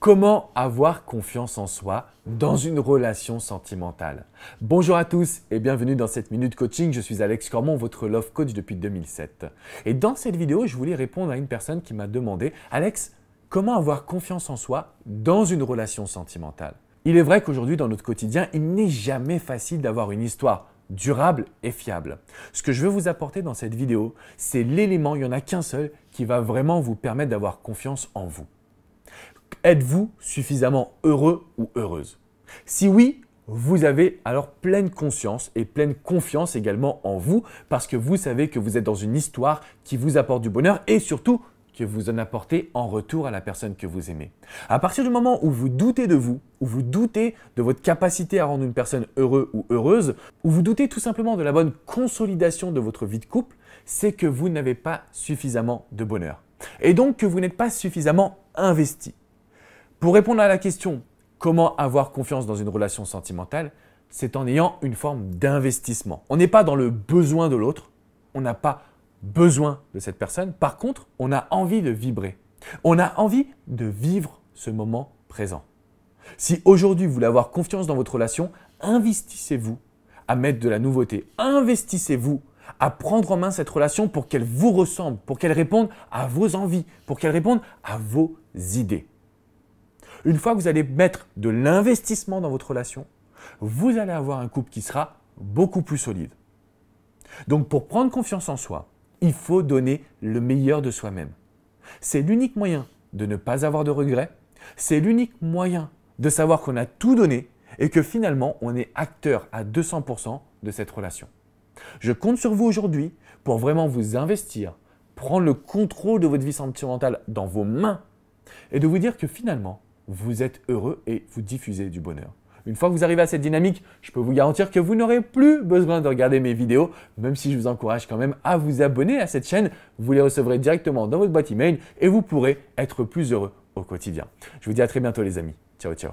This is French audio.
Comment avoir confiance en soi dans une relation sentimentale Bonjour à tous et bienvenue dans cette minute coaching. Je suis Alex Cormon, votre love coach depuis 2007. Et dans cette vidéo, je voulais répondre à une personne qui m'a demandé Alex, comment avoir confiance en soi dans une relation sentimentale Il est vrai qu'aujourd'hui, dans notre quotidien, il n'est jamais facile d'avoir une histoire durable et fiable. Ce que je veux vous apporter dans cette vidéo, c'est l'élément, il n'y en a qu'un seul, qui va vraiment vous permettre d'avoir confiance en vous. Êtes-vous suffisamment heureux ou heureuse Si oui, vous avez alors pleine conscience et pleine confiance également en vous parce que vous savez que vous êtes dans une histoire qui vous apporte du bonheur et surtout que vous en apportez en retour à la personne que vous aimez. À partir du moment où vous doutez de vous, où vous doutez de votre capacité à rendre une personne heureux ou heureuse, où vous doutez tout simplement de la bonne consolidation de votre vie de couple, c'est que vous n'avez pas suffisamment de bonheur. Et donc que vous n'êtes pas suffisamment investi. Pour répondre à la question comment avoir confiance dans une relation sentimentale, c'est en ayant une forme d'investissement. On n'est pas dans le besoin de l'autre, on n'a pas besoin de cette personne, par contre, on a envie de vibrer. On a envie de vivre ce moment présent. Si aujourd'hui vous voulez avoir confiance dans votre relation, investissez-vous à mettre de la nouveauté, investissez-vous à prendre en main cette relation pour qu'elle vous ressemble, pour qu'elle réponde à vos envies, pour qu'elle réponde à vos idées. Une fois que vous allez mettre de l'investissement dans votre relation, vous allez avoir un couple qui sera beaucoup plus solide. Donc pour prendre confiance en soi, il faut donner le meilleur de soi-même. C'est l'unique moyen de ne pas avoir de regrets, c'est l'unique moyen de savoir qu'on a tout donné et que finalement on est acteur à 200% de cette relation. Je compte sur vous aujourd'hui pour vraiment vous investir, prendre le contrôle de votre vie sentimentale dans vos mains et de vous dire que finalement vous êtes heureux et vous diffusez du bonheur. Une fois que vous arrivez à cette dynamique, je peux vous garantir que vous n'aurez plus besoin de regarder mes vidéos, même si je vous encourage quand même à vous abonner à cette chaîne. Vous les recevrez directement dans votre boîte email et vous pourrez être plus heureux au quotidien. Je vous dis à très bientôt les amis. Ciao ciao.